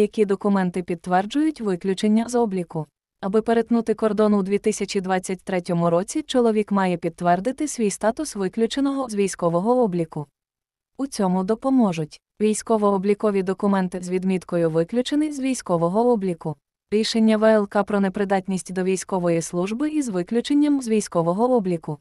які документи підтверджують виключення з обліку. Аби перетнути кордон у 2023 році, чоловік має підтвердити свій статус виключеного з військового обліку. У цьому допоможуть військово-облікові документи з відміткою виключений з військового обліку, рішення ВЛК про непридатність до військової служби із виключенням з військового обліку.